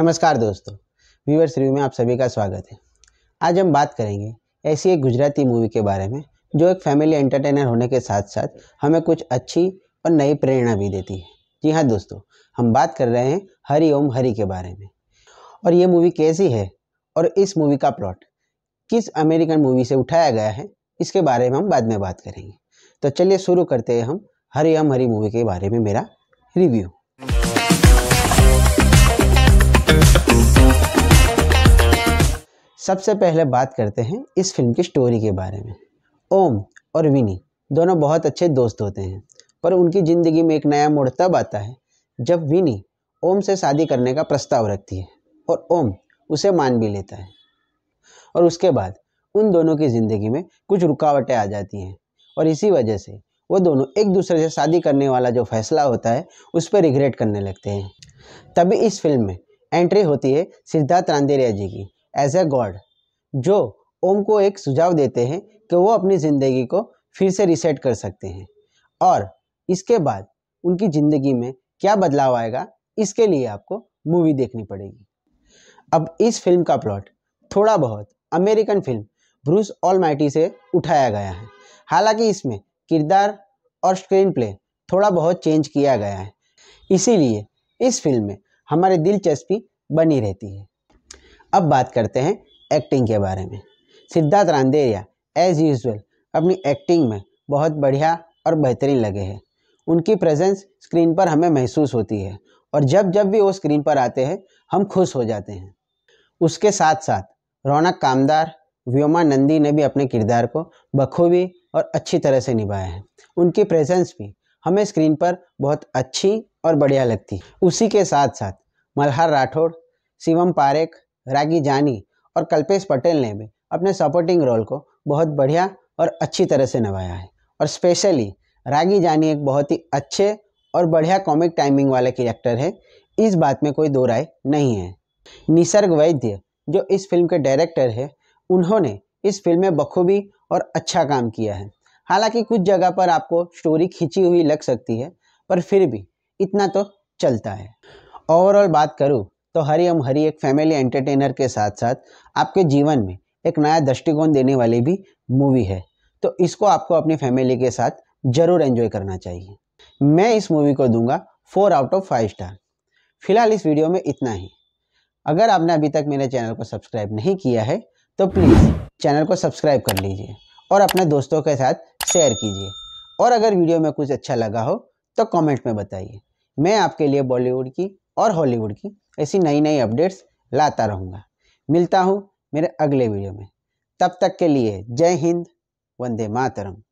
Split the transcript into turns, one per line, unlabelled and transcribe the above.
नमस्कार दोस्तों viewers review में आप सभी का स्वागत है आज हम बात करेंगे ऐसी एक गुजराती मूवी के बारे में जो एक फैमिली एंटरटेनर होने के साथ साथ हमें कुछ अच्छी और नई प्रेरणा भी देती है जी हाँ दोस्तों हम बात कर रहे हैं हरी ओम हरी के बारे में और ये मूवी कैसी है और इस मूवी का प्लॉट किस अमेरिकन मूवी से उठाया गया है इसके बारे में हम बाद में बात करेंगे तो चलिए शुरू करते हैं हम हरी ओम हरी मूवी के बारे में मेरा रिव्यू सबसे पहले बात करते हैं इस फिल्म की स्टोरी के बारे में ओम और विनी दोनों बहुत अच्छे दोस्त होते हैं पर उनकी ज़िंदगी में एक नया मोड़ तब आता है जब विनी ओम से शादी करने का प्रस्ताव रखती है और ओम उसे मान भी लेता है और उसके बाद उन दोनों की ज़िंदगी में कुछ रुकावटें आ जाती हैं और इसी वजह से वो दोनों एक दूसरे से शादी करने वाला जो फैसला होता है उस पर रिग्रेट करने लगते हैं तभी इस फिल्म में एंट्री होती है सिद्धार्थ रांदेरिया जी की एज ए गॉड जो ओम को एक सुझाव देते हैं कि वो अपनी ज़िंदगी को फिर से रिसेट कर सकते हैं और इसके बाद उनकी ज़िंदगी में क्या बदलाव आएगा इसके लिए आपको मूवी देखनी पड़ेगी अब इस फिल्म का प्लॉट थोड़ा बहुत अमेरिकन फिल्म ब्रूस ऑल से उठाया गया है हालांकि इसमें किरदार और स्क्रीन प्ले थोड़ा बहुत चेंज किया गया है इसीलिए इस फिल्म में हमारी दिलचस्पी बनी रहती है अब बात करते हैं एक्टिंग के बारे में सिद्धार्थ रांदेरिया एज़ यूजल अपनी एक्टिंग में बहुत बढ़िया और बेहतरीन लगे हैं उनकी प्रेजेंस स्क्रीन पर हमें महसूस होती है और जब जब भी वो स्क्रीन पर आते हैं हम खुश हो जाते हैं उसके साथ साथ रौनक कामदार व्योमा नंदी ने भी अपने किरदार को बखूबी और अच्छी तरह से निभाया है उनकी प्रेजेंस भी हमें स्क्रीन पर बहुत अच्छी और बढ़िया लगती उसी के साथ साथ मल्हार राठौड़ शिवम पारेख रागी जानी और कल्पेश पटेल ने भी अपने सपोर्टिंग रोल को बहुत बढ़िया और अच्छी तरह से निभाया है और स्पेशली रागी जानी एक बहुत ही अच्छे और बढ़िया कॉमिक टाइमिंग वाले कैरेक्टर है इस बात में कोई दो राय नहीं है निसर्ग वैद्य जो इस फिल्म के डायरेक्टर है उन्होंने इस फिल्म में बखूबी और अच्छा काम किया है हालांकि कुछ जगह पर आपको स्टोरी खींची हुई लग सकती है पर फिर भी इतना तो चलता है ओवरऑल बात करूँ तो हरी हम हरी एक फैमिली एंटरटेनर के साथ साथ आपके जीवन में एक नया दृष्टिकोण देने वाली भी मूवी है तो इसको आपको अपनी फैमिली के साथ ज़रूर एंजॉय करना चाहिए मैं इस मूवी को दूंगा four out of five star फिलहाल इस वीडियो में इतना ही अगर आपने अभी तक मेरे चैनल को सब्सक्राइब नहीं किया है तो प्लीज़ चैनल को सब्सक्राइब कर लीजिए और अपने दोस्तों के साथ शेयर कीजिए और अगर वीडियो में कुछ अच्छा लगा हो तो कमेंट में बताइए मैं आपके लिए बॉलीवुड की और हॉलीवुड की ऐसी नई नई अपडेट्स लाता रहूँगा मिलता हूँ मेरे अगले वीडियो में तब तक के लिए जय हिंद वंदे मातरम